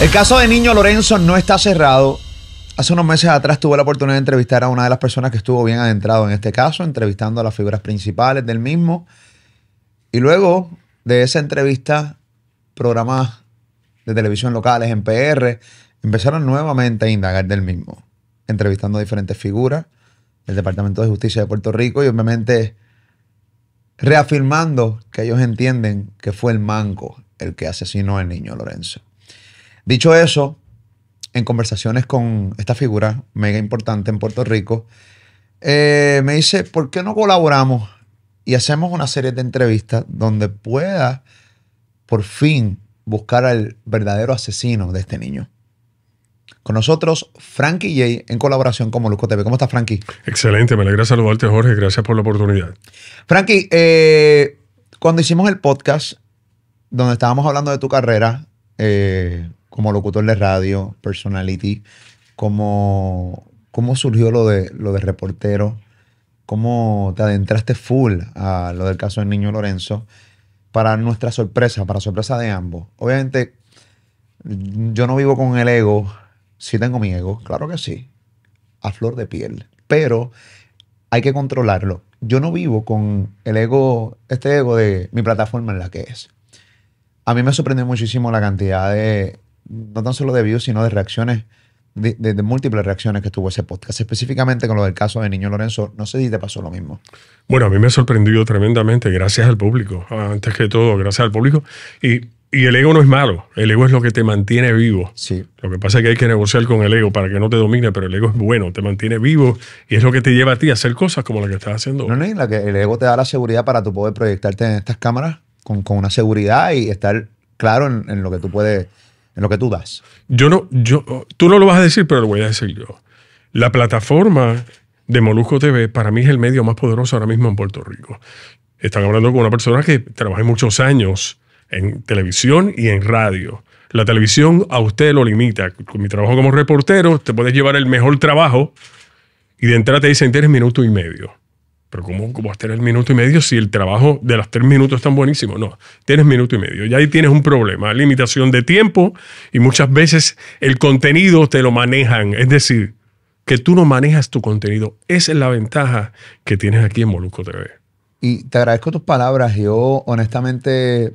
El caso de Niño Lorenzo no está cerrado. Hace unos meses atrás tuve la oportunidad de entrevistar a una de las personas que estuvo bien adentrado en este caso, entrevistando a las figuras principales del mismo. Y luego de esa entrevista, programas de televisión locales en PR empezaron nuevamente a indagar del mismo, entrevistando a diferentes figuras del Departamento de Justicia de Puerto Rico y obviamente reafirmando que ellos entienden que fue el manco el que asesinó al niño Lorenzo. Dicho eso, en conversaciones con esta figura mega importante en Puerto Rico, eh, me dice, ¿por qué no colaboramos y hacemos una serie de entrevistas donde pueda por fin buscar al verdadero asesino de este niño? Con nosotros, Frankie J, en colaboración con Moluco TV. ¿Cómo estás, Frankie? Excelente, me alegra saludarte, Jorge. Gracias por la oportunidad. Frankie, eh, cuando hicimos el podcast, donde estábamos hablando de tu carrera, eh, como locutor de radio, personality, cómo, cómo surgió lo de, lo de reportero, cómo te adentraste full a lo del caso del niño Lorenzo, para nuestra sorpresa, para sorpresa de ambos. Obviamente, yo no vivo con el ego, sí tengo mi ego, claro que sí, a flor de piel, pero hay que controlarlo. Yo no vivo con el ego, este ego de mi plataforma en la que es. A mí me sorprendió muchísimo la cantidad de no tan solo de views, sino de reacciones, de, múltiples reacciones que tuvo ese podcast. Específicamente con lo del caso de Niño Lorenzo, no sé si te pasó lo mismo. Bueno, a mí me ha sorprendido tremendamente, gracias al público, antes que todo, gracias al público. Y, y el ego no es malo, el ego es lo que te mantiene vivo. Sí. Lo que pasa es que hay que negociar con el ego para que no te domine, pero el ego es bueno, te mantiene vivo y es lo que te lleva a ti a hacer cosas como la que estás haciendo. No, no, la que el ego te da la seguridad para tú poder proyectarte en estas cámaras con, con una seguridad y estar claro en, en lo que tú puedes en lo que tú das. Yo no, yo, tú no lo vas a decir, pero lo voy a decir yo. La plataforma de Molusco TV para mí es el medio más poderoso ahora mismo en Puerto Rico. Están hablando con una persona que trabaja muchos años en televisión y en radio. La televisión a usted lo limita. Con mi trabajo como reportero, te puedes llevar el mejor trabajo y de entrada te dicen, tres minutos y medio. Pero ¿cómo, vas a tener el minuto y medio si el trabajo de las tres minutos es tan buenísimo? No, tienes minuto y medio. Y ahí tienes un problema, limitación de tiempo y muchas veces el contenido te lo manejan. Es decir, que tú no manejas tu contenido. Esa es la ventaja que tienes aquí en Molusco TV. Y te agradezco tus palabras. Yo honestamente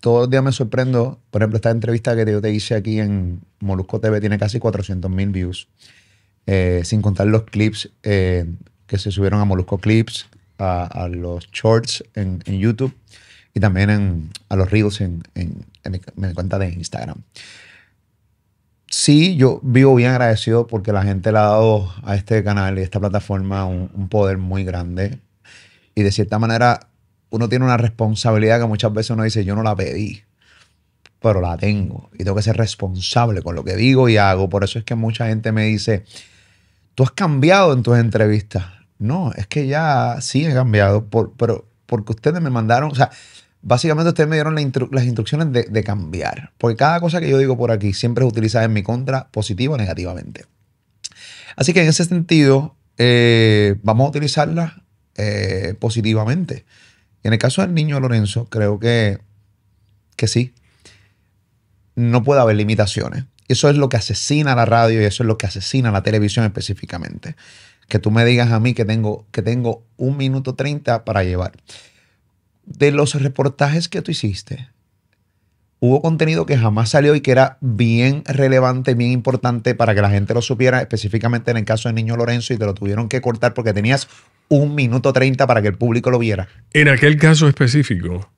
todos los días me sorprendo. Por ejemplo, esta entrevista que yo te hice aquí en Molusco TV tiene casi 400 mil views. Eh, sin contar los clips eh, que se subieron a Molusco Clips, a, los shorts en, YouTube y también a los reels en, en, mi, cuenta de Instagram. Sí, yo vivo bien agradecido porque la gente le ha dado a este canal y a esta plataforma un, un poder muy grande. Y de cierta manera, uno tiene una responsabilidad que muchas veces uno dice, yo no la pedí pero la tengo y tengo que ser responsable con lo que digo y hago. Por eso es que mucha gente me dice, tú has cambiado en tus entrevistas. No, es que ya sí he cambiado, por, pero porque ustedes me mandaron, o sea, básicamente ustedes me dieron las instrucciones de, cambiar. Porque cada cosa que yo digo por aquí siempre es utilizada en mi contra, positiva o negativamente. Así que en ese sentido, eh, vamos a utilizarla eh, positivamente. En el caso del niño Lorenzo, creo que, que sí. No puede haber limitaciones eso es lo que asesina la radio y eso es lo que asesina la televisión específicamente. Que tú me digas a mí que tengo, que tengo un minuto treinta para llevar. De los reportajes que tú hiciste, hubo contenido que jamás salió y que era bien relevante, bien importante para que la gente lo supiera, específicamente en el caso de Niño Lorenzo, y te lo tuvieron que cortar porque tenías un minuto treinta para que el público lo viera. En aquel caso específico,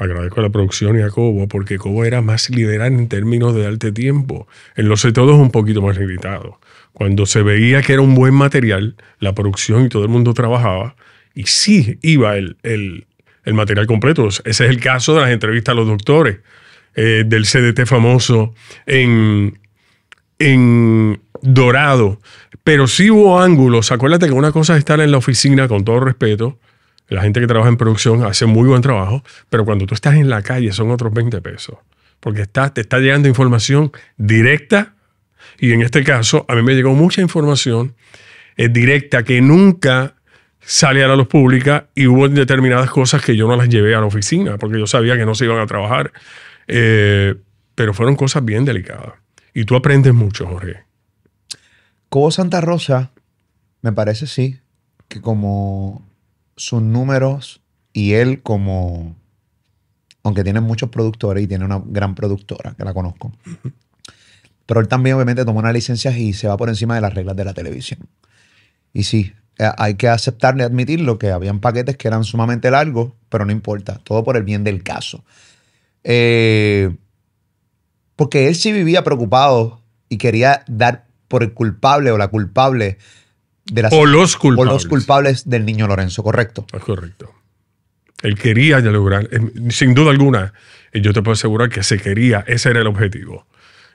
Agradezco a la producción y a Cobo, porque Cobo era más liberal en términos de arte tiempo. En los todos un poquito más limitado. Cuando se veía que era un buen material, la producción y todo el mundo trabajaba, y sí iba el, material completo. Ese es el caso de las entrevistas a los doctores, eh, del CDT famoso en, en Dorado. Pero sí hubo ángulos. Acuérdate que una cosa es estar en la oficina, con todo respeto, la gente que trabaja en producción hace muy buen trabajo, pero cuando tú estás en la calle son otros 20 pesos, porque te está llegando información directa y en este caso a mí me llegó mucha información eh, directa que nunca sale a la luz pública y hubo determinadas cosas que yo no las llevé a la oficina porque yo sabía que no se iban a trabajar, eh, pero fueron cosas bien delicadas. Y tú aprendes mucho, Jorge. Como Santa Rosa, me parece sí, que como sus números y él como, aunque tiene muchos productores y tiene una gran productora que la conozco, pero él también obviamente toma una licencia y se va por encima de las reglas de la televisión. Y sí, eh, hay que aceptarle, admitirlo, que habían paquetes que eran sumamente largos, pero no importa, todo por el bien del caso. Eh, porque él sí vivía preocupado y quería dar por el culpable o la culpable o los culpables. los culpables del niño Lorenzo, correcto. Es correcto. Él quería lograr, eh, sin duda alguna, yo te puedo asegurar que se quería, ese era el objetivo.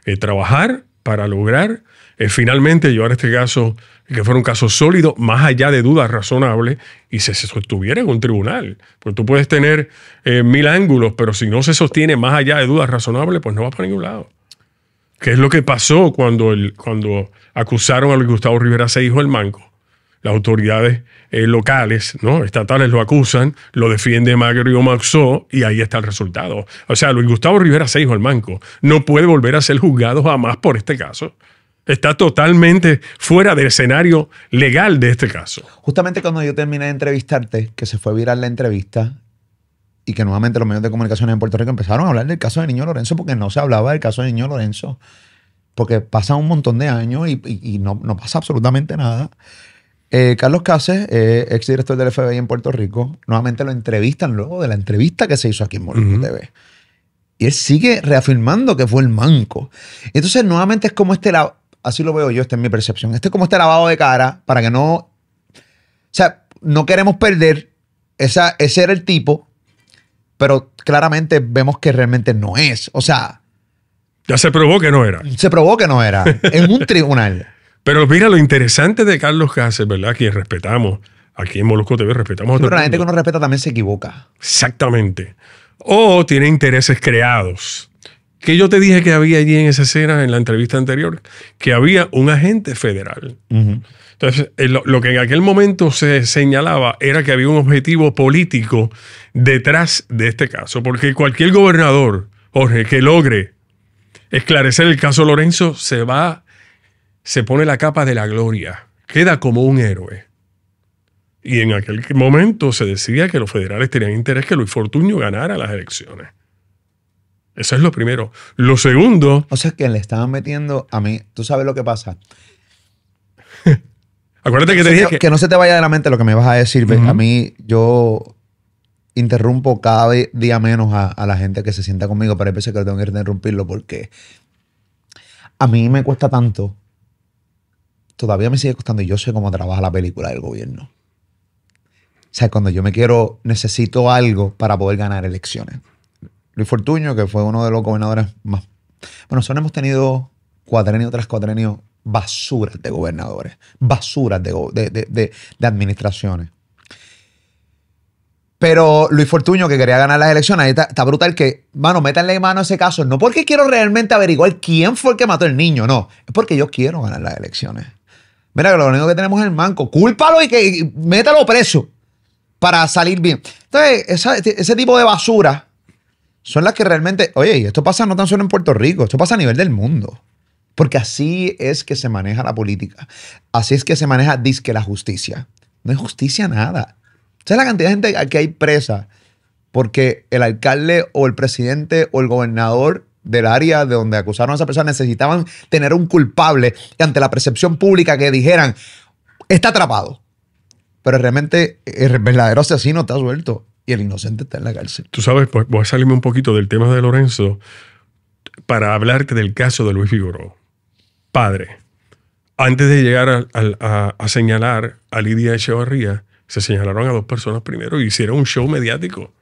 Eh, trabajar para lograr eh, finalmente llevar este caso, que fuera un caso sólido, más allá de dudas razonables, y se, sostuviera en un tribunal. Porque tú puedes tener mil ángulos, pero si no se sostiene más allá de dudas razonables, pues no va para ningún lado. ¿Qué es lo que pasó cuando, cuando acusaron a Gustavo Rivera Seijo el manco. Las autoridades eh, locales, ¿no? estatales, lo acusan, lo defiende o Maxó y ahí está el resultado. O sea, Luis Gustavo Rivera se hizo el manco no puede volver a ser juzgado jamás por este caso está totalmente fuera del escenario legal de este caso. Justamente cuando yo terminé de entrevistarte, que se fue viral la entrevista, y que nuevamente los medios de comunicación en Puerto Rico empezaron a hablar del caso de Niño Lorenzo porque no se hablaba del caso de Niño Lorenzo. Porque pasa un montón de años y, no, pasa absolutamente nada. Eh, Carlos Cáceres, eh, exdirector del FBI en Puerto Rico, nuevamente lo entrevistan luego de la entrevista que se hizo aquí en Molino TV. Y él sigue reafirmando que fue el manco. Entonces, nuevamente es como este lavado, así lo veo yo, esta es mi percepción, este es como este lavado de cara para que no, o sea, no queremos perder, esa, ese era el tipo, pero claramente vemos que realmente no es. O sea. Ya se probó que no era. Se probó que no era. en un tribunal. Pero mira lo interesante de Carlos Cáceres, ¿verdad? Que respetamos. Aquí en Molusco TV respetamos a todos. Pero la gente que no respeta también se equivoca. Exactamente. O tiene intereses creados. Que yo te dije que había allí en esa escena, en la entrevista anterior, que había un agente federal. Entonces, eh, lo, que en aquel momento se señalaba era que había un objetivo político detrás de este caso, porque cualquier gobernador, Jorge, que logre esclarecer el caso Lorenzo, se va, se pone la capa de la gloria, queda como un héroe. Y en aquel momento se decía que los federales tenían interés que Luis Fortuño ganara las elecciones. Eso es lo primero. Lo segundo. O sea, que le estaban metiendo a mí. Tú sabes lo que pasa. Acuérdate que te dije que, no se te vaya de la mente lo que me vas a decir. A mí, yo interrumpo cada día menos a, la gente que se sienta conmigo, pero hay veces que tengo que interrumpirlo porque a mí me cuesta tanto. Todavía me sigue costando y yo sé cómo trabaja la película del gobierno. O sea, cuando yo me quiero, necesito algo para poder ganar elecciones. Luis Fortuño, que fue uno de los gobernadores más. Bueno, nosotros hemos tenido cuatrenio tras cuatrenio basuras de gobernadores, basuras de, administraciones. Pero Luis Fortuño, que quería ganar las elecciones, está, brutal que, mano, métanle mano a ese caso. No porque quiero realmente averiguar quién fue el que mató al niño, no. Es porque yo quiero ganar las elecciones. Mira que lo único que tenemos es el manco. Cúlpalo y que métalo preso para salir bien. Entonces, ese tipo de basura son las que realmente. Oye, y esto pasa no tan solo en Puerto Rico, esto pasa a nivel del mundo. Porque así es que se maneja la política. Así es que se maneja, disque la justicia. No es justicia nada. ¿Sabes la cantidad de gente que hay presa? Porque el alcalde o el presidente o el gobernador del área de donde acusaron a esa persona necesitaban tener un culpable ante la percepción pública que dijeran, está atrapado. Pero realmente el verdadero asesino está suelto y el inocente está en la cárcel. Tú sabes, pues, voy a salirme un poquito del tema de Lorenzo para hablarte del caso de Luis Figueroa padre. Antes de llegar a, señalar a Lidia Echevarría, se señalaron a dos personas primero y hicieron un show mediático.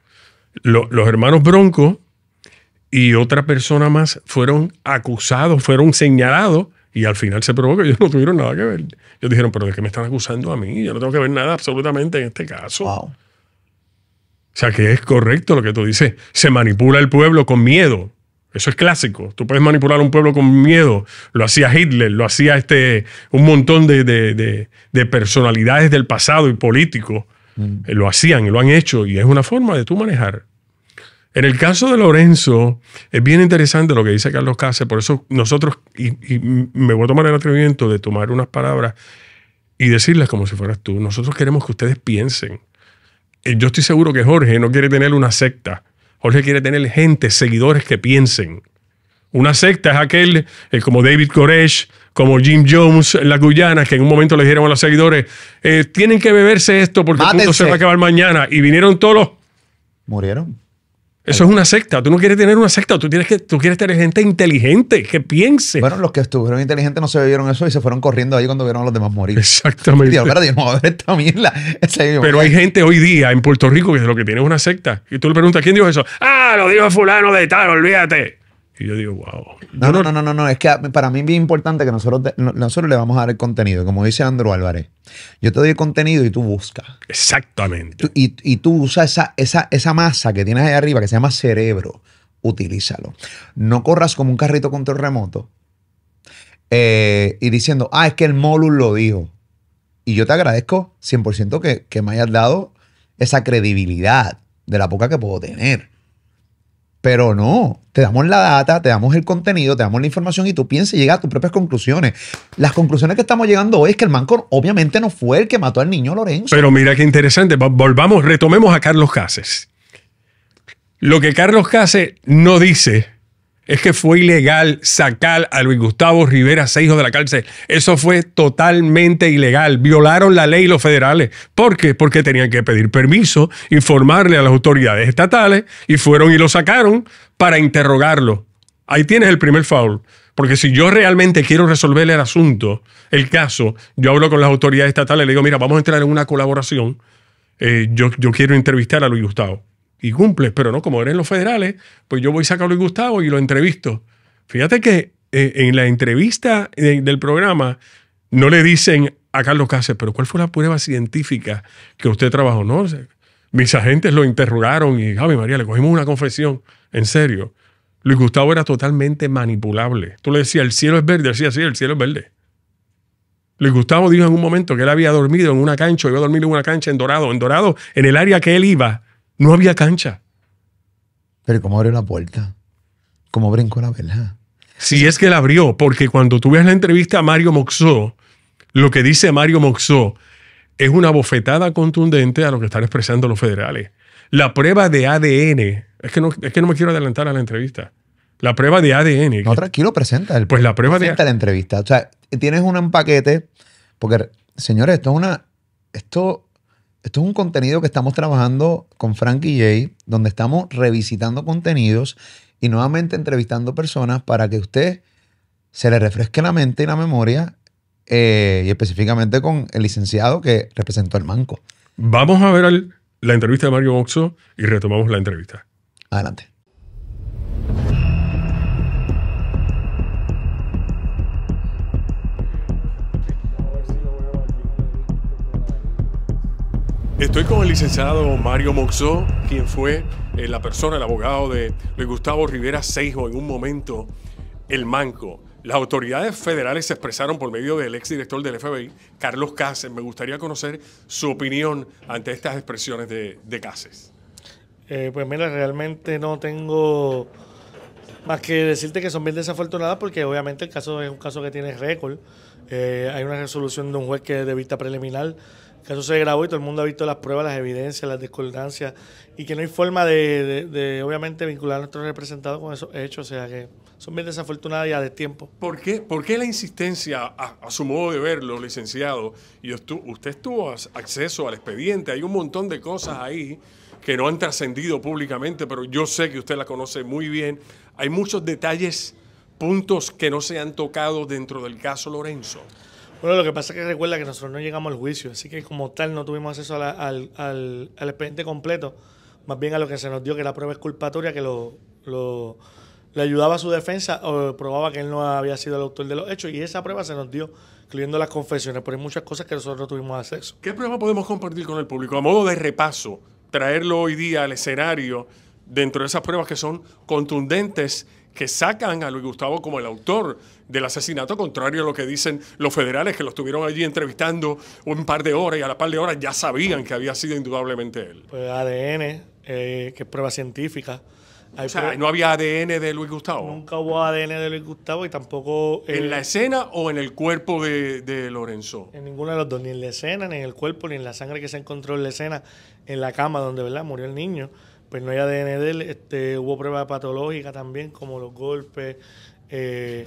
los hermanos Bronco y otra persona más fueron acusados, fueron señalados y al final se probó que ellos no tuvieron nada que ver. Ellos dijeron, pero ¿de qué me están acusando a mí? Yo no tengo que ver nada absolutamente en este caso. O sea que es correcto lo que tú dices. Se manipula el pueblo con miedo. Eso es clásico. Tú puedes manipular a un pueblo con miedo. Lo hacía Hitler, lo hacía este, un montón de, personalidades del pasado y políticos. Mm. Eh, lo hacían y lo han hecho y es una forma de tú manejar. En el caso de Lorenzo, es bien interesante lo que dice Carlos Cáceres. Por eso nosotros, y, y me voy a tomar el atrevimiento de tomar unas palabras y decirlas como si fueras tú. Nosotros queremos que ustedes piensen. Eh, yo estoy seguro que Jorge no quiere tener una secta Jorge quiere tener gente, seguidores que piensen. Una secta es aquel, eh, como David Koresh, como Jim Jones, las Guyanas, que en un momento le dijeron a los seguidores, eh, tienen que beberse esto porque esto se va a acabar mañana. Y vinieron todos los... Murieron. Eso es una secta. Tú no quieres tener una secta. Tú, tienes que, tú quieres tener gente inteligente que piense. Bueno, los que estuvieron inteligentes no se vieron eso y se fueron corriendo ahí cuando vieron a los demás morir. Exactamente. Pero hay gente hoy día en Puerto Rico que lo que tiene es una secta. Y tú le preguntas, ¿quién dijo eso? Ah, lo dijo fulano de tal, olvídate. Y yo digo, wow. No, no, no, no, no, Es que para mí es bien importante que nosotros, nosotros le vamos a dar el contenido. Como dice Andrew Álvarez, yo te doy el contenido y tú buscas. Exactamente. y, tú usas esa, esa, esa masa que tienes ahí arriba que se llama cerebro. Utilízalo. No corras como un carrito con remoto eh, y diciendo, ah, es que el MOLUS lo dijo. Y yo te agradezco 100% que, que me hayas dado esa credibilidad de la poca que puedo tener. Pero no, te damos la data, te damos el contenido, te damos la información y tú piensas y llegas a tus propias conclusiones. Las conclusiones que estamos llegando hoy es que el manco obviamente no fue el que mató al niño Lorenzo. Pero mira qué interesante, volvamos, retomemos a Carlos Cases. Lo que Carlos Cases no dice es que fue ilegal sacar a Luis Gustavo Rivera hijo de la cárcel. Eso fue totalmente ilegal. Violaron la ley los federales. ¿Por qué? Porque tenían que pedir permiso, informarle a las autoridades estatales y fueron y lo sacaron para interrogarlo. Ahí tienes el primer foul. Porque si yo realmente quiero resolver el asunto, el caso, yo hablo con las autoridades estatales y le digo, mira, vamos a entrar en una colaboración. Eh, yo, yo quiero entrevistar a Luis Gustavo y cumples, pero no, como eres los federales, pues yo voy a Luis Luis Gustavo y lo entrevisto. Fíjate que eh, en la entrevista eh, del programa no le dicen a Carlos Cáceres, pero ¿cuál fue la prueba científica que usted trabajó? No, mis agentes lo interrogaron y, Javi María, le cogimos una confesión, en serio. Luis Gustavo era totalmente manipulable. Tú le decías, el cielo es verde, decía, sí, el cielo es verde. Luis Gustavo dijo en un momento que él había dormido en una cancha, iba a dormir en una cancha en Dorado. En Dorado, en el área que él iba, no había cancha. Pero ¿cómo abrió la puerta? ¿Cómo brincó la verdad? Sí, es que la abrió, porque cuando tú ves la entrevista a Mario Moxó, lo que dice Mario Moxó es una bofetada contundente a lo que están expresando los federales. La prueba de ADN, es que no, que no me quiero adelantar a la entrevista. La prueba de ADN. No, tranquilo, presenta. pues la prueba de la entrevista. O sea, tienes un empaquete, porque, señores, esto es una... Esto esto es un contenido que estamos trabajando con Frank y Jay, donde estamos revisitando contenidos y nuevamente entrevistando personas para que usted se le refresque la mente y la memoria, eh, y específicamente con el licenciado que representó el Manco. Vamos a ver la entrevista de Mario Oxo y retomamos la entrevista. Adelante. Estoy con el licenciado Mario Moxó, quien fue eh, la persona, el abogado de Luis Gustavo Rivera Seijo en un momento, el manco. Las autoridades federales se expresaron por medio del exdirector del FBI, Carlos Cáceres. Me gustaría conocer su opinión ante estas expresiones de, Cases. Eh, pues mira, realmente no tengo más que decirte que son bien desafortunadas porque obviamente el caso es un caso que tiene récord. Eh, hay una resolución de un juez que es de vista preliminar el caso se grabó y todo el mundo ha visto las pruebas, las evidencias, las discordancias, y que no hay forma de, obviamente, vincular a nuestros representados con esos hechos, o sea que son bien desafortunadas ya de tiempo. ¿Por qué, la insistencia, a, su modo de verlo, licenciado? Y usted tuvo acceso al expediente, hay un montón de cosas ahí que no han trascendido públicamente, pero yo sé que usted la conoce muy bien. Hay muchos detalles, puntos que no se han tocado dentro del caso Lorenzo. Bueno, lo que pasa es que recuerda que nosotros no llegamos al juicio, así que como tal no tuvimos acceso al, expediente completo, más bien a lo que se nos dio, que era prueba esculpatoria que lo, lo- le ayudaba a su defensa o probaba que él no había sido el autor de los hechos, y esa prueba se nos dio, incluyendo las confesiones, pero hay muchas cosas que nosotros no tuvimos acceso. ¿Qué prueba podemos compartir con el público? A modo de repaso, traerlo hoy día al escenario dentro de esas pruebas que son contundentes, que sacan a Luis Gustavo como el autor del asesinato, contrario a lo que dicen los federales que lo estuvieron allí entrevistando un par de horas y a la par de horas ya sabían que había sido indudablemente él. Pues ADN, eh, que es prueba científica. o sea, no había ADN de Luis Gustavo. Nunca hubo ADN de Luis Gustavo y tampoco... Eh, ¿En la escena o en el cuerpo de, de Lorenzo? En ninguna de los dos, ni en la escena, ni en el cuerpo, ni en la sangre que se encontró en la escena, en la cama donde ¿verdad? murió el niño pues no hay ADN de él. Este, hubo pruebas patológicas también, como los golpes, eh,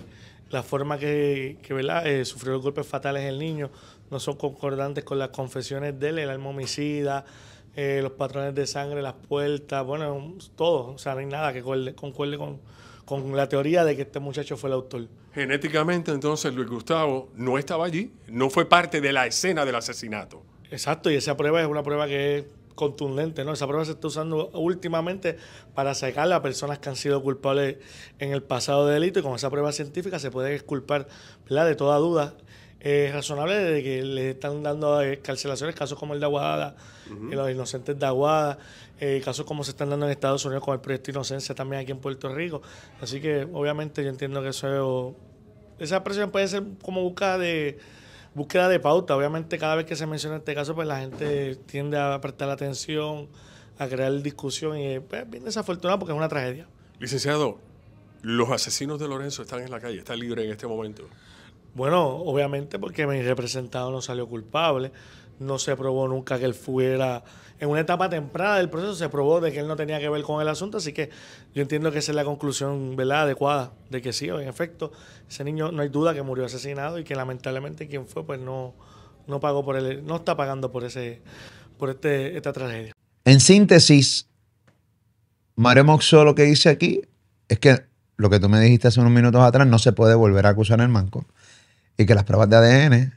la forma que, eh, sufrió los golpes fatales el niño, no son concordantes con las confesiones de él, el alma homicida, eh, los patrones de sangre, las puertas, bueno, todo. O sea, no hay nada que concuerde, con, con la teoría de que este muchacho fue el autor. Genéticamente, entonces, Luis Gustavo no estaba allí, no fue parte de la escena del asesinato. Exacto, y esa prueba es una prueba que contundente, ¿no? Esa prueba se está usando últimamente para sacar a personas que han sido culpables en el pasado de delito y con esa prueba científica se puede exculpar, De toda duda Es razonable de que le están dando eh, carcelaciones, casos como el de Aguada, eh, los inocentes de Aguada, eh, casos como se están dando en Estados Unidos con el proyecto Inocencia también aquí en Puerto Rico. Así que obviamente yo entiendo que eso, esa presión puede ser como busca de búsqueda de pauta. Obviamente, cada vez que se menciona este caso, pues la gente tiende a prestar atención, a crear discusión y es pues, bien desafortunado porque es una tragedia. Licenciado, los asesinos de Lorenzo están en la calle, está libre en este momento. Bueno, obviamente porque mi representado no salió culpable no se probó nunca que él fuera. En una etapa temprana del proceso se probó de que él no tenía que ver con el asunto, así que yo entiendo que esa es la conclusión ¿verdad? adecuada de que sí, en efecto, ese niño no hay duda que murió asesinado y que lamentablemente quien fue pues no, no pagó por él, no está pagando por ese por este, esta tragedia. En síntesis, Mario Moxo lo que dice aquí es que lo que tú me dijiste hace unos minutos atrás no se puede volver a acusar en el manco y que las pruebas de ADN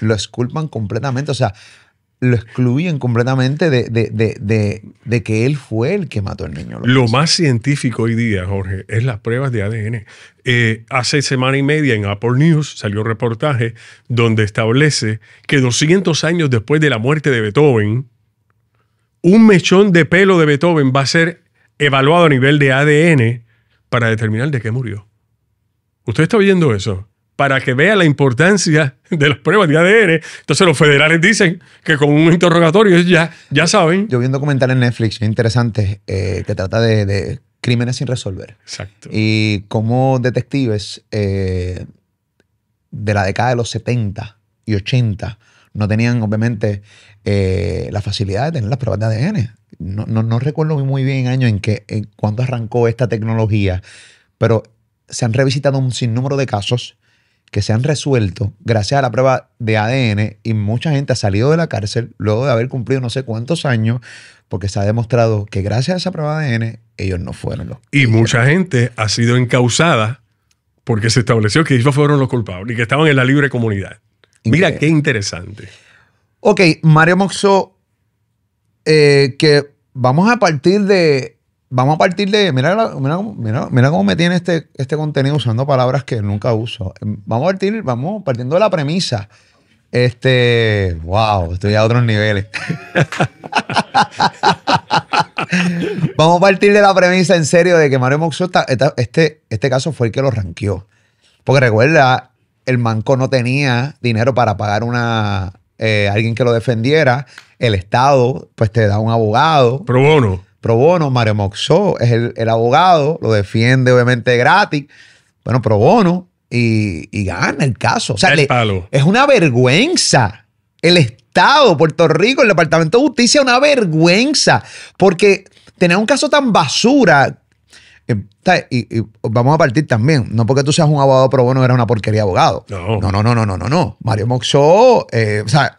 lo esculpan completamente, o sea, lo excluyen completamente de, que él fue el que mató al niño. Lo, más científico hoy día, Jorge, es las pruebas de ADN. Eh, hace semana y media en Apple News salió un reportaje donde establece que 200 años después de la muerte de Beethoven, un mechón de pelo de Beethoven va a ser evaluado a nivel de ADN para determinar de qué murió. ¿Usted está oyendo eso? para que vea la importancia de las pruebas de ADN. Entonces los federales dicen que con un interrogatorio ya, ya saben. Yo vi un documental en Netflix interesante eh, que trata de, crímenes sin resolver. Exacto. Y como detectives eh, de la década de los 70 y 80 no tenían obviamente eh, la facilidad de tener las pruebas de ADN. No, recuerdo muy bien el año en que en cuando arrancó esta tecnología, pero se han revisitado un sinnúmero de casos que se han resuelto gracias a la prueba de ADN y mucha gente ha salido de la cárcel luego de haber cumplido no sé cuántos años porque se ha demostrado que gracias a esa prueba de ADN ellos no fueron los. Y mucha gente ha sido encausada porque se estableció que ellos fueron los culpables y que estaban en la libre comunidad. Mira qué interesante. Ok, Mario Moxo eh, que vamos a partir de vamos a partir de. Mira, mira, cómo me tiene este, este contenido usando palabras que nunca uso. Vamos a partir, vamos partiendo de la premisa. Este, wow, estoy a otros niveles. vamos a partir de la premisa en serio de que Mario Moxo este, este caso fue el que lo ranqueó. Porque recuerda, el manco no tenía dinero para pagar una eh, alguien que lo defendiera. El Estado, pues te da un abogado. Pero bueno pro bono, Mario Moxó es el, abogado, lo defiende obviamente gratis, bueno, pro bono, y, gana el caso. O sea, es una vergüenza. El Estado, Puerto Rico, el Departamento de Justicia, una vergüenza, porque tener un caso tan basura eh, y, vamos a partir también. No porque tú seas un abogado pro bono, era una porquería abogado. No. no, no, no, no, no, no, Mario Moxó, eh, o sea,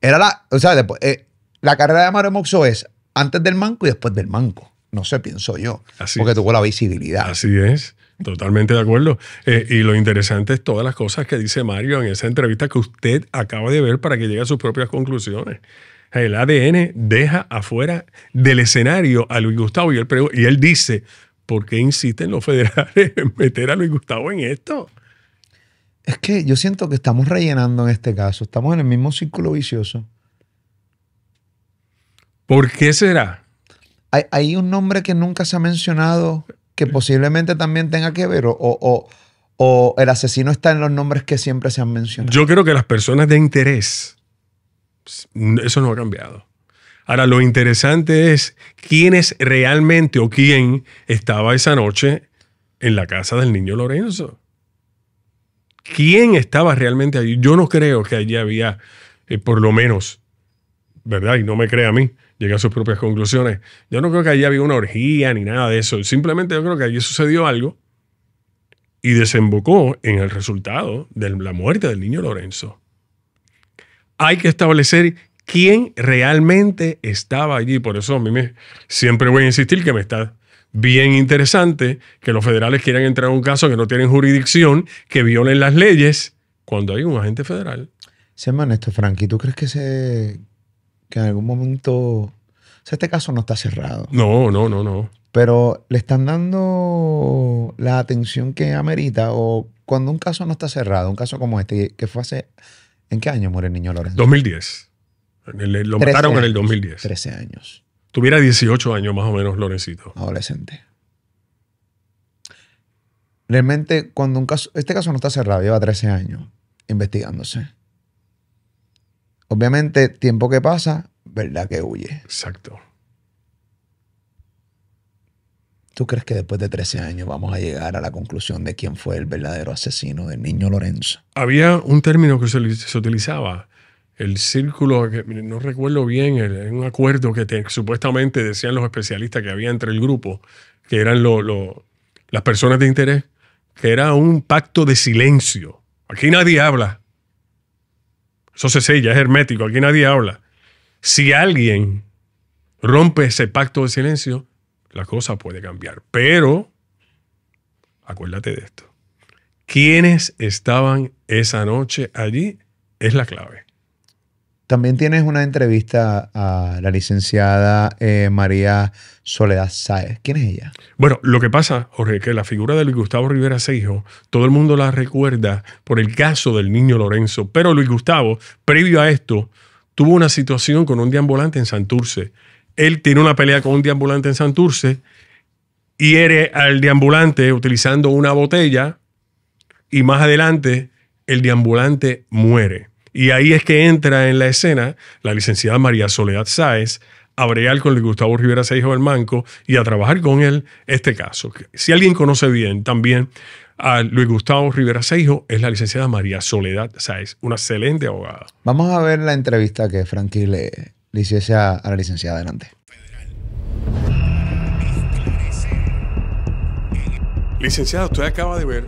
era la. O sea, eh, la carrera de Mario Moxó es antes del manco y después del manco. No sé, pienso yo. porque tuvo la visibilidad. Así es. Totalmente de acuerdo. Eh, y lo interesante es todas las cosas que dice Mario en esa entrevista que usted acaba de ver para que llegue a sus propias conclusiones. El ADN deja afuera del escenario a Luis Gustavo y él, y él dice, ¿por qué insisten los federales en meter a Luis Gustavo en esto? Es que yo siento que estamos rellenando en este caso, estamos en el mismo círculo vicioso ¿Por qué será? Hay, un nombre que nunca se ha mencionado que posiblemente también tenga que ver o, o, el asesino está en los nombres que siempre se han mencionado. Yo creo que las personas de interés, eso no ha cambiado. Ahora, lo interesante es quién es realmente o quién estaba esa noche en la casa del niño Lorenzo. ¿Quién estaba realmente ahí? Yo no creo que allí había, eh, por lo menos, ¿verdad? Y no me cree a mí, llega a sus propias conclusiones. Yo no creo que allí había una orgía ni nada de eso. Simplemente yo creo que allí sucedió algo y desembocó en el resultado de la muerte del niño Lorenzo. Hay que establecer quién realmente estaba allí. Por eso a mí me, siempre voy a insistir que me está bien interesante que los federales quieran entrar a un caso que no tienen jurisdicción, que violen las leyes, cuando hay un agente federal. Sean esto, Frankie, ¿tú crees que se, que en algún momento. O sea, este caso no está cerrado. No, no, no, no. Pero le están dando la atención que amerita o cuando un caso no está cerrado, un caso como este, que fue hace. ¿En qué año muere el niño Lorenzo? 2010. Lo mataron en el 2010. 13 años. Tuviera 18 años más o menos Lorencito. Adolescente. Realmente, cuando un caso. Este caso no está cerrado, lleva 13 años investigándose. Obviamente, tiempo que pasa, verdad que huye. Exacto. ¿Tú crees que después de 13 años vamos a llegar a la conclusión de quién fue el verdadero asesino del niño Lorenzo? Había un término que se, utilizaba, el círculo, no recuerdo bien, un acuerdo que supuestamente decían los especialistas que había entre el grupo, que eran las personas de interés, que era un pacto de silencio. Aquí nadie habla. Eso se sella, es hermético, aquí nadie habla. Si alguien rompe ese pacto de silencio, la cosa puede cambiar. Pero, acuérdate de esto. quienes estaban esa noche allí? Es la clave. También tienes una entrevista a la licenciada eh, María Soledad Sáez. ¿Quién es ella? Bueno, lo que pasa, Jorge, que la figura de Luis Gustavo Rivera Seijo, todo el mundo la recuerda por el caso del niño Lorenzo, pero Luis Gustavo, previo a esto, tuvo una situación con un deambulante en Santurce. Él tiene una pelea con un deambulante en Santurce, hiere al deambulante utilizando una botella y más adelante el deambulante muere. Y ahí es que entra en la escena la licenciada María Soledad Sáez a bregar con Luis Gustavo Rivera Seijo del Manco y a trabajar con él este caso. Si alguien conoce bien también a Luis Gustavo Rivera Seijo es la licenciada María Soledad Sáez, una excelente abogada. Vamos a ver la entrevista que Frankie le, hiciese a, a la licenciada adelante. Licenciada, usted acaba de ver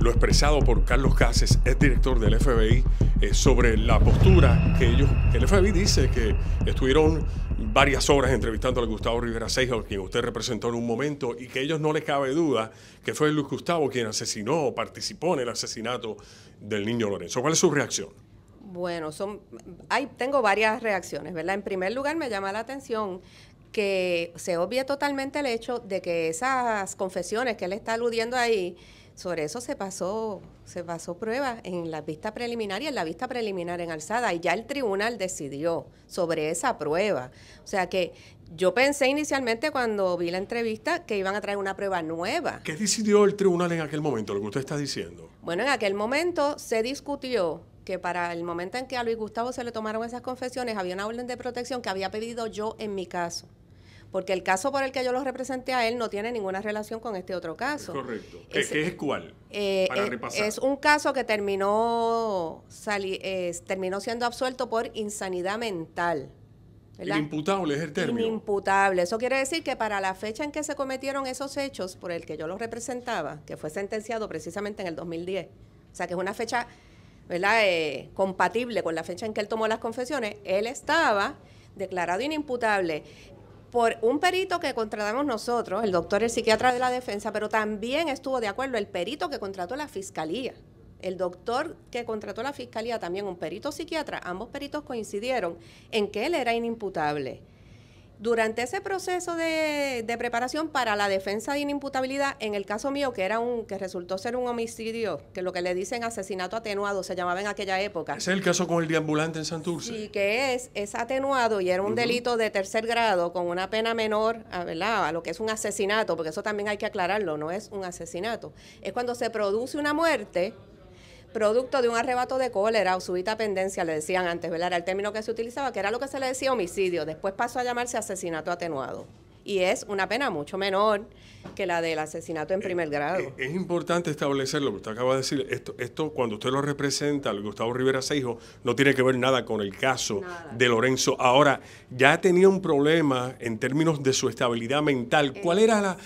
lo expresado por Carlos Cases, ex director del FBI, eh, sobre la postura que ellos, que el FBI dice que estuvieron varias horas entrevistando al Gustavo Rivera Seijo, quien usted representó en un momento, y que ellos no les cabe duda que fue Luis Gustavo quien asesinó o participó en el asesinato del niño Lorenzo. ¿Cuál es su reacción? Bueno, son, ...ahí tengo varias reacciones, ¿verdad? En primer lugar, me llama la atención que se obvia totalmente el hecho de que esas confesiones que él está aludiendo ahí, sobre eso se pasó, se pasó prueba en la vista preliminar y en la vista preliminar en alzada, y ya el tribunal decidió sobre esa prueba. O sea que yo pensé inicialmente cuando vi la entrevista que iban a traer una prueba nueva. ¿Qué decidió el tribunal en aquel momento, lo que usted está diciendo? Bueno, en aquel momento se discutió que para el momento en que a Luis Gustavo se le tomaron esas confesiones había una orden de protección que había pedido yo en mi caso porque el caso por el que yo los representé a él no tiene ninguna relación con este otro caso. Correcto. ¿Qué es, cuál? Eh, para es, eh, repasar. es un caso que terminó, sali, terminó siendo absuelto por insanidad mental. Inimputable es el término. Inimputable. Eso quiere decir que para la fecha en que se cometieron esos hechos, por el que yo los representaba, que fue sentenciado precisamente en el 2010, o sea que es una fecha ¿verdad? Eh, compatible con la fecha en que él tomó las confesiones, él estaba declarado inimputable por un perito que contratamos nosotros, el doctor, el psiquiatra de la defensa, pero también estuvo de acuerdo el perito que contrató la fiscalía. El doctor que contrató la fiscalía, también un perito psiquiatra, ambos peritos coincidieron en que él era inimputable. Durante ese proceso de, preparación para la defensa de inimputabilidad, en el caso mío, que era un, que resultó ser un homicidio, que lo que le dicen asesinato atenuado se llamaba en aquella época. Es el caso con el deambulante en Santurce. Sí, que es, es atenuado y era un delito de tercer grado con una pena menor ¿verdad? a lo que es un asesinato, porque eso también hay que aclararlo, no es un asesinato. Es cuando se produce una muerte producto de un arrebato de cólera o súbita pendencia, le decían antes, ¿verdad? Era el término que se utilizaba, que era lo que se le decía homicidio, después pasó a llamarse asesinato atenuado y es una pena mucho menor que la del asesinato en eh, primer grado. Eh, es, importante establecer lo que usted acaba de decir, esto, esto cuando usted lo representa, el Gustavo Rivera Seijo, no tiene que ver nada con el caso de Lorenzo. Ahora, ya tenía un problema en términos de su estabilidad mental. ¿Cuál era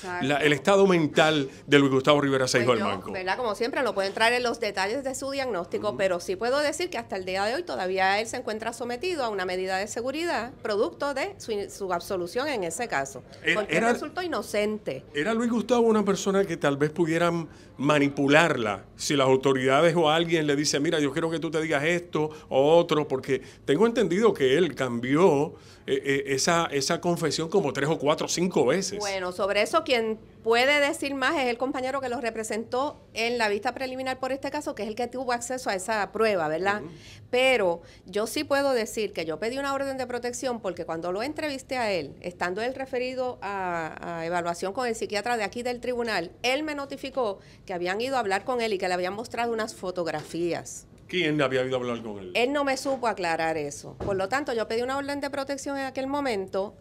el estado mental del Gustavo Rivera Seijo pues al Banco? Como siempre, no puedo entrar en los detalles de su diagnóstico, pero sí puedo decir que hasta el día de hoy todavía él se encuentra sometido a una medida de seguridad producto de su, su absolución en ese caso. Eh, porque era, resultó inocente. Era Luis Gustavo una persona que tal vez pudieran manipularla si las autoridades o alguien le dice, mira, yo quiero que tú te digas esto o otro, porque tengo entendido que él cambió eh, eh, esa, esa confesión como tres o cuatro o cinco veces. Bueno, sobre eso quien puede decir más es el compañero que los representó en la vista preliminar por este caso, que es el que tuvo acceso a esa prueba, ¿verdad? Pero yo sí puedo decir que yo pedí una orden de protección porque cuando lo entrevisté a él, estando él referido a, a evaluación con el psiquiatra de aquí del tribunal, él me notificó que habían ido a hablar con él y que le habían mostrado unas fotografías ¿Quién había habido hablar con él? Él no me supo aclarar eso. Por lo tanto, yo pedí una orden de protección en aquel momento,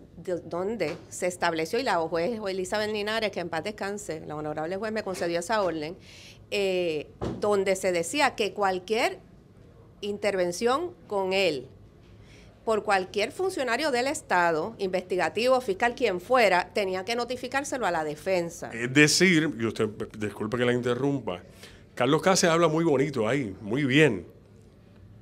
donde se estableció, y la juez Elizabeth Ninares, que en paz descanse, la honorable juez me concedió esa orden, eh, donde se decía que cualquier intervención con él, por cualquier funcionario del Estado, investigativo, fiscal, quien fuera, tenía que notificárselo a la defensa. Es decir, y usted disculpe que la interrumpa, Carlos Cáceres habla muy bonito ahí, muy bien,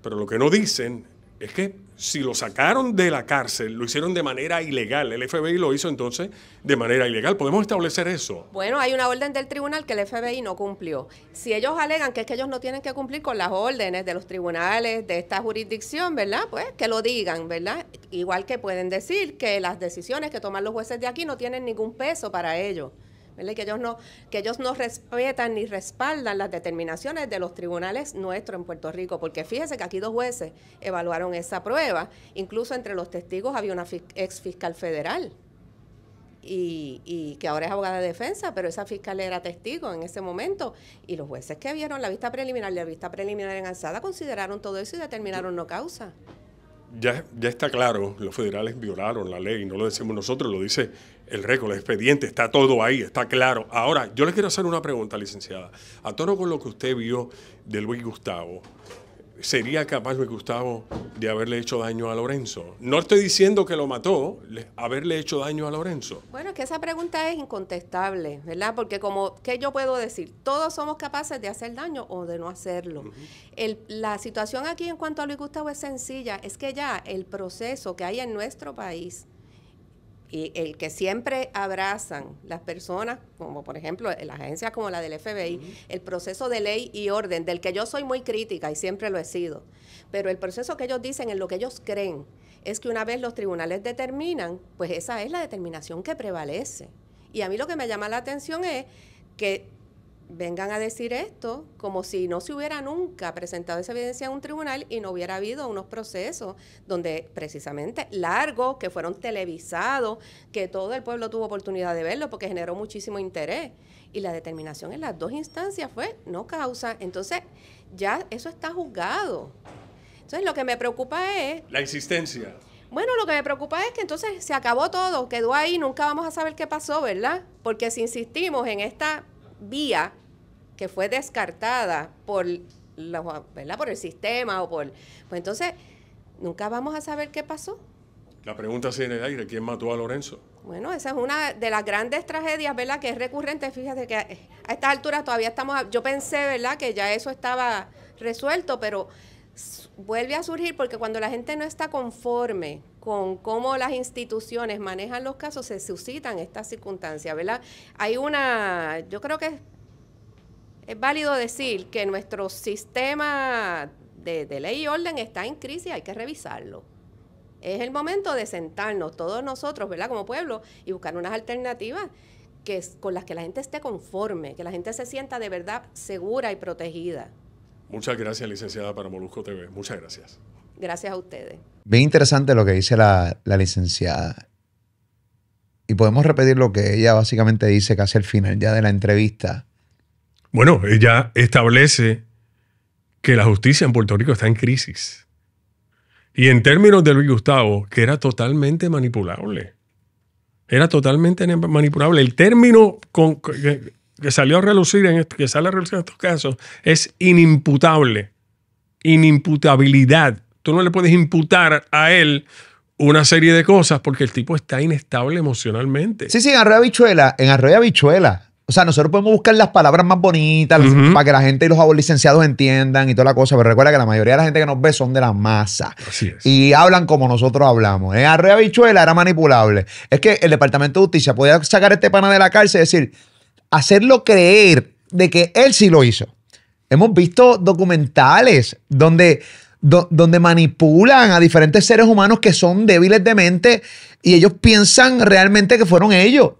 pero lo que no dicen es que si lo sacaron de la cárcel, lo hicieron de manera ilegal. El FBI lo hizo entonces de manera ilegal. ¿Podemos establecer eso? Bueno, hay una orden del tribunal que el FBI no cumplió. Si ellos alegan que es que ellos no tienen que cumplir con las órdenes de los tribunales de esta jurisdicción, ¿verdad? Pues que lo digan, ¿verdad? Igual que pueden decir que las decisiones que toman los jueces de aquí no tienen ningún peso para ellos que ellos no que ellos no respetan ni respaldan las determinaciones de los tribunales nuestros en Puerto Rico, porque fíjese que aquí dos jueces evaluaron esa prueba, incluso entre los testigos había una ex fiscal federal. Y, que ahora es abogada de defensa, pero esa fiscal era testigo en ese momento. Y los jueces que vieron la vista preliminar y la vista preliminar en alzada consideraron todo eso y determinaron no causa. Ya, ya está claro, los federales violaron la ley, y no lo decimos nosotros, lo dice el récord, el expediente, está todo ahí, está claro. Ahora, yo le quiero hacer una pregunta, licenciada. A todo con lo que usted vio de Luis Gustavo, ¿sería capaz Luis Gustavo de haberle hecho daño a Lorenzo? No estoy diciendo que lo mató, haberle hecho daño a Lorenzo. Bueno, es que esa pregunta es incontestable, ¿verdad? Porque como, ¿qué yo puedo decir? Todos somos capaces de hacer daño o de no hacerlo. la situación aquí en cuanto a Luis Gustavo es sencilla, es que ya el proceso que hay en nuestro país y el que siempre abrazan las personas, como por ejemplo eh, las agencias como la del FBI, el proceso de ley y orden, del que yo soy muy crítica y siempre lo he sido, pero el proceso que ellos dicen, en lo que ellos creen, es que una vez los tribunales determinan, pues esa es la determinación que prevalece. Y a mí lo que me llama la atención es que vengan a decir esto como si no se hubiera nunca presentado esa evidencia en un tribunal y no hubiera habido unos procesos donde precisamente largos, que fueron televisados, que todo el pueblo tuvo oportunidad de verlo porque generó muchísimo interés. Y la determinación en las dos instancias fue no causa. Entonces ya eso está juzgado. Entonces lo que me preocupa es... La insistencia. Bueno, lo que me preocupa es que entonces se acabó todo, quedó ahí, nunca vamos a saber qué pasó, ¿verdad? Porque si insistimos en esta vía que fue descartada por, la, ¿verdad? por el sistema o por... Pues entonces, nunca vamos a saber qué pasó. La pregunta sigue en el aire, ¿quién mató a Lorenzo? Bueno, esa es una de las grandes tragedias, ¿verdad? Que es recurrente, fíjate que a, esta estas alturas todavía estamos, yo pensé, ¿verdad? Que ya eso estaba resuelto, pero vuelve a surgir porque cuando la gente no está conforme con cómo las instituciones manejan los casos, se suscitan estas circunstancias, ¿verdad? Hay una, yo creo que es, válido decir que nuestro sistema de, ley y orden está en crisis, hay que revisarlo. Es el momento de sentarnos todos nosotros, ¿verdad? Como pueblo, y buscar unas alternativas que, con las que la gente esté conforme, que la gente se sienta de verdad segura y protegida. Muchas gracias, licenciada, para Molusco TV. Muchas gracias. Gracias a ustedes. Bien interesante lo que dice la, licenciada. Y podemos repetir lo que ella básicamente dice casi al final ya de la entrevista. Bueno, ella establece que la justicia en Puerto Rico está en crisis. Y en términos de Luis Gustavo, que era totalmente manipulable. Era totalmente manipulable. El término con, que salió a relucir en que sale a relucir en estos casos es inimputable. Inimputabilidad. Tú no le puedes imputar a él una serie de cosas porque el tipo está inestable emocionalmente. Sí, sí, en Arroyo en Arroyo Habichuela. O sea, nosotros podemos buscar las palabras más bonitas para que la gente y los abogados licenciados entiendan y toda la cosa, pero recuerda que la mayoría de la gente que nos ve son de la masa. Así es. Y hablan como nosotros hablamos. En Arroyo Habichuela era manipulable. Es que el Departamento de Justicia podía sacar este pana de la cárcel y decir, hacerlo creer de que él sí lo hizo. Hemos visto documentales donde, donde manipulan a diferentes seres humanos que son débiles de mente y ellos piensan realmente que fueron ellos.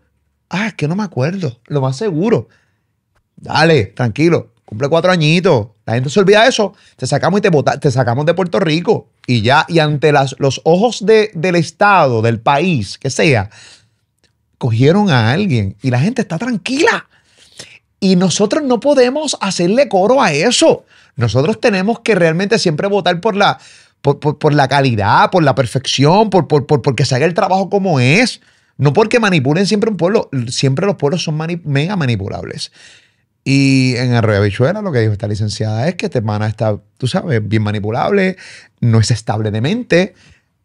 Ah, es que no me acuerdo, lo más seguro. Dale, tranquilo, cumple cuatro añitos. La gente se olvida de eso. Te sacamos y te, te sacamos de Puerto Rico. Y ya, y ante las, los ojos del Estado, del país, que sea, Cogieron a alguien y la gente está tranquila. Y nosotros no podemos hacerle coro a eso. Nosotros tenemos que realmente siempre votar por la, por, por, la calidad, por la perfección, por, por, porque se haga el trabajo como es. No porque manipulen siempre un pueblo. Siempre los pueblos son mega manipulables. Y en Arroyo lo que dijo esta licenciada es que este hermana está, tú sabes, bien manipulable, no es estable de mente,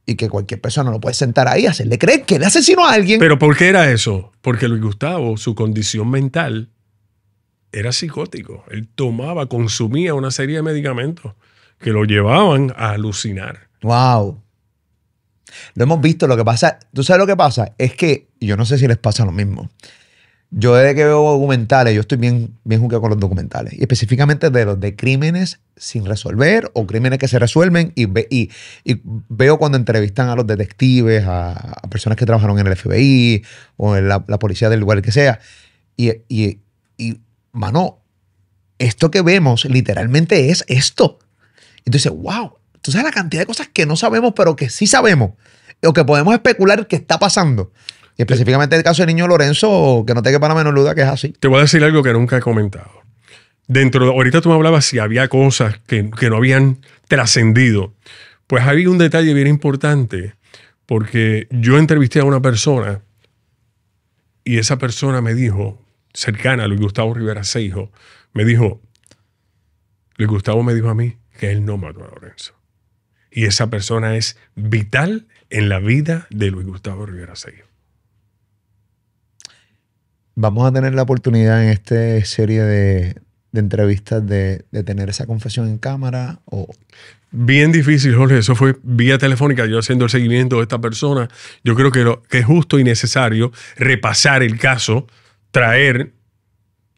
y que cualquier persona lo puede sentar ahí, hacerle creer que le asesinó a alguien. Pero ¿por qué era eso? Porque Luis Gustavo, su condición mental era psicótico. Él tomaba, consumía una serie de medicamentos que lo llevaban a alucinar. Wow. Lo hemos visto, lo que pasa, tú sabes lo que pasa, es que yo no sé si les pasa lo mismo yo desde que veo documentales, yo estoy bien, bien con los documentales. específicamente de los de crímenes sin resolver o crímenes que se resuelven. Y, y, veo cuando entrevistan a los detectives, a, personas que trabajaron en el FBI o en la, policía del lugar que sea. Y, y, y, mano, esto que vemos literalmente es esto. Entonces, wow. sabes la cantidad de cosas que no sabemos, pero que sí sabemos, o que podemos especular que está pasando. Y específicamente el caso del niño Lorenzo, que no te quepa la menor duda que es así. Te voy a decir algo que nunca he comentado. Dentro, ahorita tú me hablabas si había cosas que, que no habían trascendido. Pues había un detalle bien importante, porque yo entrevisté a una persona y esa persona me dijo, cercana a Luis Gustavo Rivera Seijo, me dijo, Luis Gustavo me dijo a mí que él no mató a Lorenzo. Y esa persona es vital en la vida de Luis Gustavo Rivera Seijo vamos a tener la oportunidad en esta serie de, entrevistas de, tener esa confesión en cámara? O... Bien difícil, Jorge. Eso fue vía telefónica, yo haciendo el seguimiento de esta persona. Yo creo que, lo, es justo y necesario repasar el caso, traer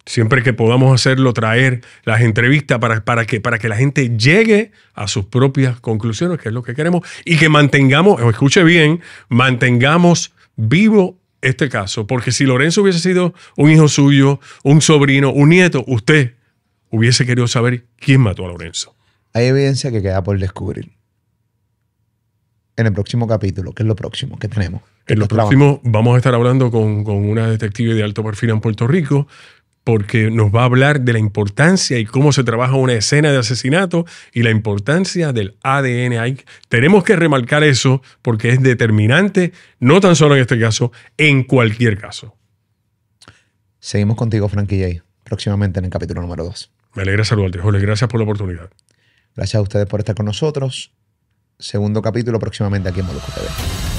siempre que podamos hacerlo, traer las entrevistas para, que, para que la gente llegue a sus propias conclusiones, que es lo que queremos, y que mantengamos, escuche bien, mantengamos vivo este caso, porque si Lorenzo hubiese sido un hijo suyo, un sobrino, un nieto, usted hubiese querido saber quién mató a Lorenzo. Hay evidencia que queda por descubrir. En el próximo capítulo, que es lo próximo que tenemos. En lo próximo vamos a estar hablando con, con una detective de alto perfil en Puerto Rico porque nos va a hablar de la importancia y cómo se trabaja una escena de asesinato y la importancia del ADN. tenemos que remarcar eso porque es determinante, no tan solo en este caso, en cualquier caso. Seguimos contigo, Frankie próximamente en el capítulo número 2. Me alegra saludarte, Jorge. Gracias por la oportunidad. Gracias a ustedes por estar con nosotros. Segundo capítulo próximamente aquí en Molusco TV.